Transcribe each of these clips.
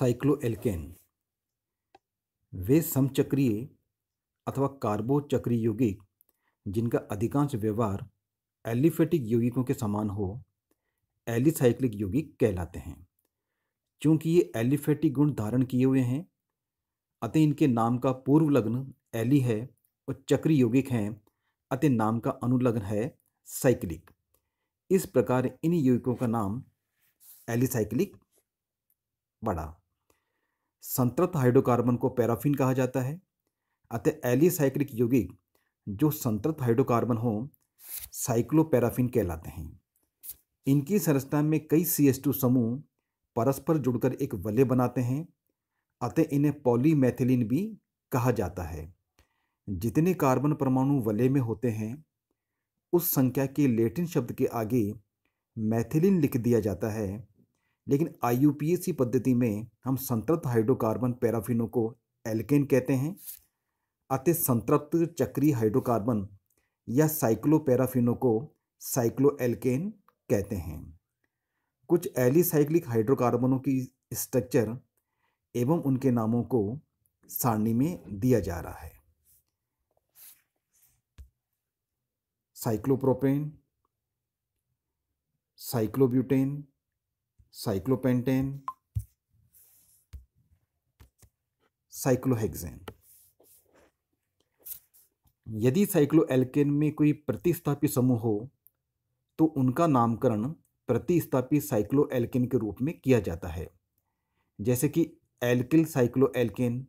cycloalkane वे समचक्रीय अथवा कार्बोचक्री यौगिक जिनका अधिकांश व्यवहार एलिफेटिक यौगिकों के समान हो एलिसाइक्लिक यौगिक कहलाते हैं क्योंकि ये एलिफेटिक गुण धारण किए हुए हैं अतः इनके नाम का पूर्व लग्न एली है और चक्री यौगिक हैं अतः नाम का अनुलग्न है साइक्लिक इस प्रकार इन यौगिकों का नाम एलिसाइक्लिक बड़ा संतृप्त हाइड्रोकार्बन को पैराफिन कहा जाता है अतः एलिसाइक्लिक यौगिक जो संतृप्त हाइड्रोकार्बन हो साइक्लोपैराफिन कहलाते हैं इनकी संरचना में कई सी समूह परस्पर जुड़कर एक वलय बनाते हैं अतः इन्हें पॉलीमेथिलीन भी कहा जाता है जितने कार्बन परमाणु वलय में होते हैं उस संख्या के लेटिन शब्द के आगे मैथिलीन लिख दिया जाता है लेकिन आई पद्धति में हम संतृप्त हाइड्रोकार्बन पैराफिनों को एल्केन कहते हैं अतः संतृप्त चक्रीय हाइड्रोकार्बन या साइक्लोपैराफिनों को साइक्लो एल्केन कहते हैं कुछ एलिसाइक्लिक हाइड्रोकार्बनों की स्ट्रक्चर एवं उनके नामों को सारणी में दिया जा रहा है साइक्लोप्रोपेन साइक्लोब्यूटेन साइक्लोपेंटेन साइक्लोहेक्सेन यदि साइक्लोएल्केन में कोई प्रतिस्थापी समूह हो तो उनका नामकरण प्रतिस्थापी साइक्लोएल्केन के रूप में किया जाता है जैसे कि alkyl cycloalkane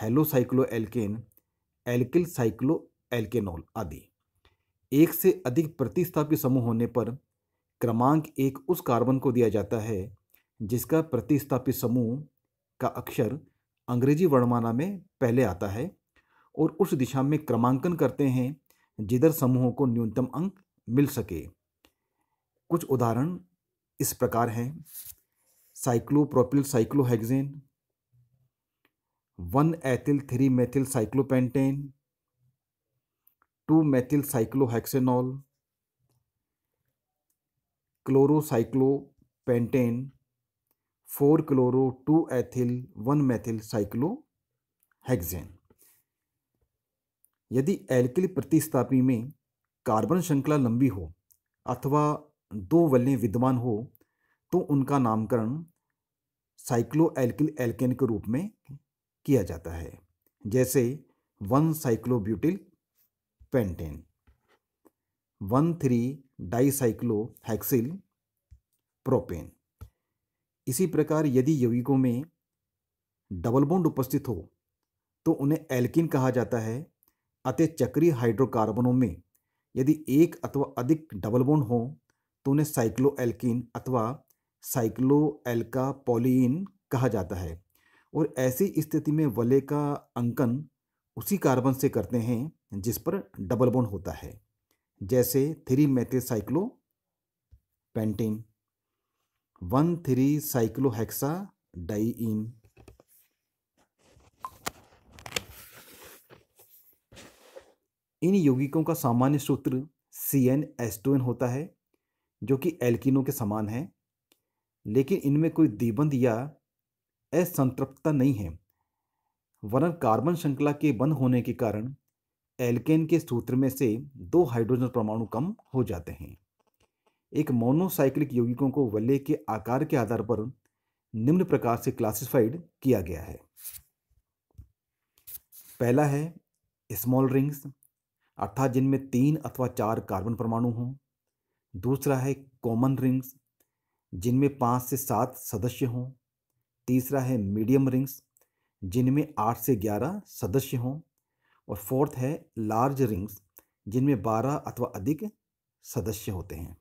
halo cycloalkane alkyl alkanol आदि एक से अधिक प्रतिस्थापी समूह होने पर क्रमांक एक उस कार्बन को दिया जाता है जिसका प्रतिस्थापित समूह का अक्षर अंग्रेजी वर्णमाला में पहले आता है और उस दिशा में क्रमांकन करते हैं जिधर समूहों को न्यूनतम अंक मिल सके कुछ उदाहरण इस प्रकार हैं cyclopropyl cyclohexane one ethyl three methyl cyclopentane two methyl cyclohexanol chlorocyclopentane four chloro two ethyl one methyl cyclo hexane यदि एल्किल प्रतिस्थापी में कार्बन श्रृंखला लंबी हो अथवा दो वल्ले विद्यमान हो तो उनका नामकरण साइक्लो एल्किल एल्केन के रूप में किया जाता है जैसे one cyclobutyl pentane one three dicyclohexyl propane इसी प्रकार यदि यौगिकों में डबल बॉन्ड उपस्थित हो तो उन्हें एल्किन कहा जाता है अतः चक्रीय हाइड्रोकार्बनों में यदि एक अथवा अधिक डबल बॉन्ड हो तो उन्हें साइक्लो एल्किन अथवा साइक्लो एल्कापोलिन कहा जाता है और ऐसी स्थिति में वले का अंकन उसी कार्बन से करते हैं जिस पर डबल बॉन्ड होता है जैसे three methylcyclo pentene one three cyclohexa diene इन यौगिकों का सामान्य सूत्र C N S two N होता है जो कि एल्किनों के समान है लेकिन इनमें कोई दीबंद या असंतृप्तता नहीं है वरन कार्बन श्रृंखला के बंद होने के कारण एल्केन के सूत्र में से दो हाइड्रोजन परमाणु कम हो जाते हैं एक मोनोसाइक्लिक यौगिकों को वल्ले के आकार के आधार पर निम्न प्रकार से क्लासिफाइड किया गया है पहला है स्मॉल रिंग्स अर्थात जिनमें तीन अथवा चार कार्बन परमाणु हों दूसरा है कॉमन रिंग्स जिनमें पाँच से सात सदस्य हों तीसरा है मीडियम रिंग्स जिनमें आठ से ग्यारह सदस्य हों और फोर्थ है लार्ज रिंग्स जिनमें बारह अथवा अधिक सदस्य होते हैं